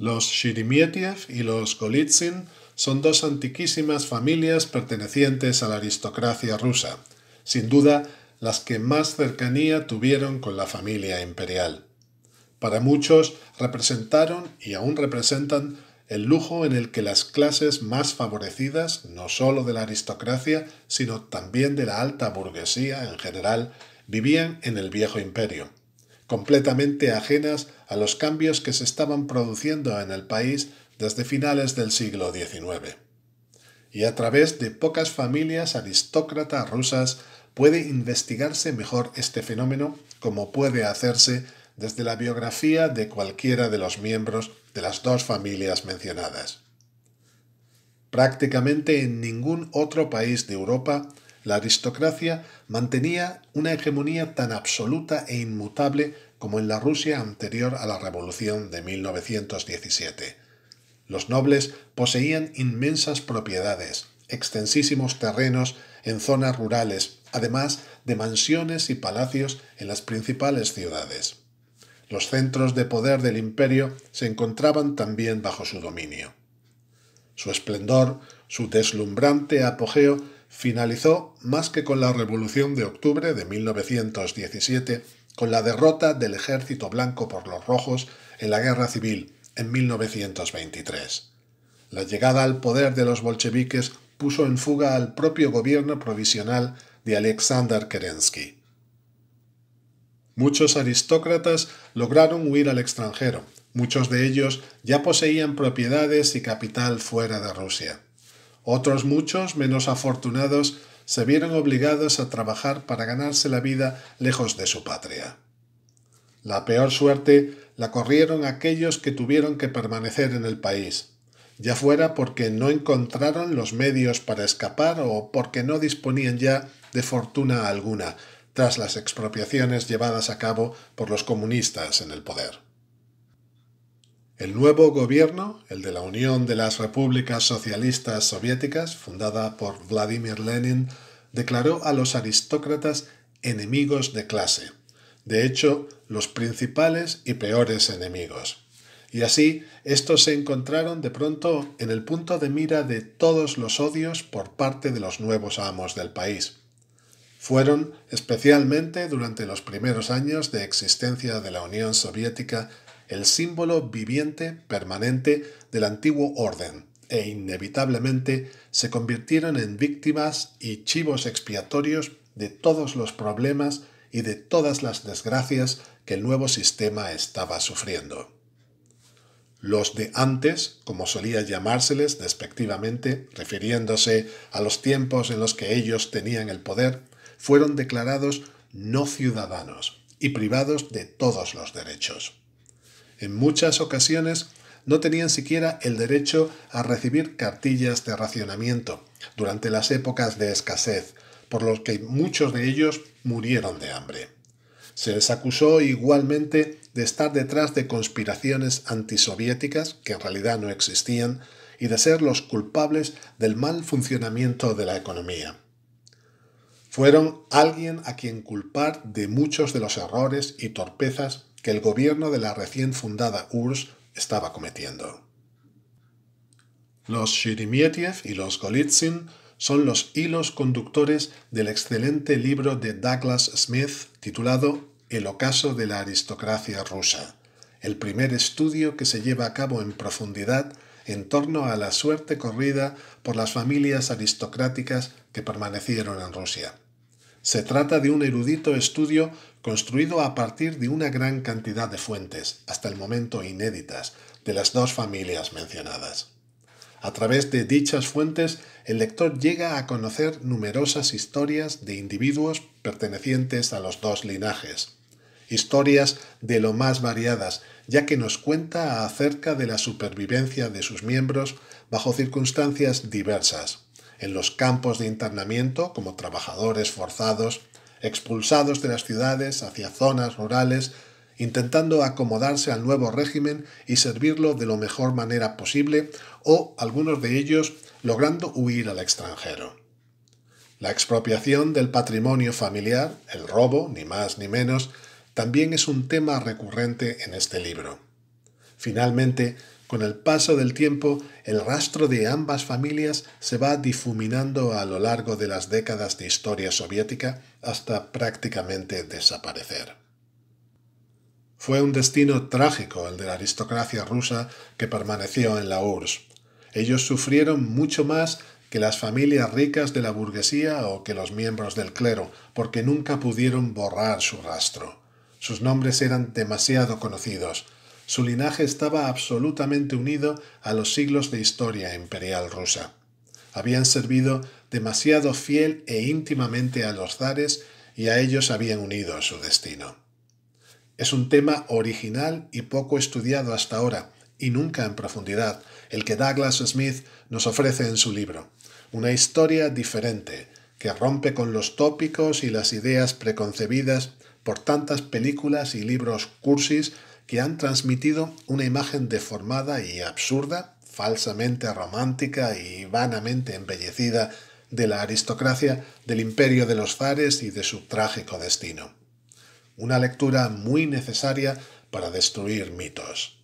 Los Shirimietiev y los Golitsyn son dos antiquísimas familias pertenecientes a la aristocracia rusa, sin duda las que más cercanía tuvieron con la familia imperial. Para muchos representaron y aún representan el lujo en el que las clases más favorecidas, no sólo de la aristocracia, sino también de la alta burguesía en general, vivían en el viejo imperio completamente ajenas a los cambios que se estaban produciendo en el país desde finales del siglo XIX. Y a través de pocas familias aristócratas rusas puede investigarse mejor este fenómeno como puede hacerse desde la biografía de cualquiera de los miembros de las dos familias mencionadas. Prácticamente en ningún otro país de Europa la aristocracia mantenía una hegemonía tan absoluta e inmutable como en la Rusia anterior a la Revolución de 1917. Los nobles poseían inmensas propiedades, extensísimos terrenos en zonas rurales, además de mansiones y palacios en las principales ciudades. Los centros de poder del imperio se encontraban también bajo su dominio. Su esplendor, su deslumbrante apogeo, finalizó más que con la Revolución de Octubre de 1917, con la derrota del ejército blanco por los rojos en la Guerra Civil en 1923. La llegada al poder de los bolcheviques puso en fuga al propio gobierno provisional de Alexander Kerensky. Muchos aristócratas lograron huir al extranjero, muchos de ellos ya poseían propiedades y capital fuera de Rusia. Otros muchos, menos afortunados, se vieron obligados a trabajar para ganarse la vida lejos de su patria. La peor suerte la corrieron aquellos que tuvieron que permanecer en el país, ya fuera porque no encontraron los medios para escapar o porque no disponían ya de fortuna alguna, tras las expropiaciones llevadas a cabo por los comunistas en el poder. El nuevo gobierno, el de la Unión de las Repúblicas Socialistas Soviéticas, fundada por Vladimir Lenin, declaró a los aristócratas enemigos de clase, de hecho, los principales y peores enemigos. Y así, estos se encontraron de pronto en el punto de mira de todos los odios por parte de los nuevos amos del país. Fueron, especialmente durante los primeros años de existencia de la Unión Soviética, el símbolo viviente, permanente, del antiguo orden, e inevitablemente se convirtieron en víctimas y chivos expiatorios de todos los problemas y de todas las desgracias que el nuevo sistema estaba sufriendo. Los de antes, como solía llamárseles despectivamente, refiriéndose a los tiempos en los que ellos tenían el poder, fueron declarados no ciudadanos y privados de todos los derechos en muchas ocasiones no tenían siquiera el derecho a recibir cartillas de racionamiento durante las épocas de escasez, por lo que muchos de ellos murieron de hambre. Se les acusó igualmente de estar detrás de conspiraciones antisoviéticas que en realidad no existían y de ser los culpables del mal funcionamiento de la economía. Fueron alguien a quien culpar de muchos de los errores y torpezas que el gobierno de la recién fundada URSS estaba cometiendo. Los Shirimietiev y los Golitsyn son los hilos conductores del excelente libro de Douglas Smith titulado El ocaso de la aristocracia rusa, el primer estudio que se lleva a cabo en profundidad en torno a la suerte corrida por las familias aristocráticas que permanecieron en Rusia. Se trata de un erudito estudio construido a partir de una gran cantidad de fuentes, hasta el momento inéditas, de las dos familias mencionadas. A través de dichas fuentes, el lector llega a conocer numerosas historias de individuos pertenecientes a los dos linajes, historias de lo más variadas, ya que nos cuenta acerca de la supervivencia de sus miembros bajo circunstancias diversas, en los campos de internamiento como trabajadores forzados, expulsados de las ciudades hacia zonas rurales, intentando acomodarse al nuevo régimen y servirlo de lo mejor manera posible, o algunos de ellos logrando huir al extranjero. La expropiación del patrimonio familiar, el robo, ni más ni menos, también es un tema recurrente en este libro. Finalmente, con el paso del tiempo, el rastro de ambas familias se va difuminando a lo largo de las décadas de historia soviética hasta prácticamente desaparecer. Fue un destino trágico el de la aristocracia rusa que permaneció en la URSS. Ellos sufrieron mucho más que las familias ricas de la burguesía o que los miembros del clero, porque nunca pudieron borrar su rastro. Sus nombres eran demasiado conocidos, su linaje estaba absolutamente unido a los siglos de historia imperial rusa. Habían servido demasiado fiel e íntimamente a los zares y a ellos habían unido su destino. Es un tema original y poco estudiado hasta ahora, y nunca en profundidad, el que Douglas Smith nos ofrece en su libro. Una historia diferente, que rompe con los tópicos y las ideas preconcebidas por tantas películas y libros cursis que han transmitido una imagen deformada y absurda, falsamente romántica y vanamente embellecida de la aristocracia, del imperio de los zares y de su trágico destino. Una lectura muy necesaria para destruir mitos.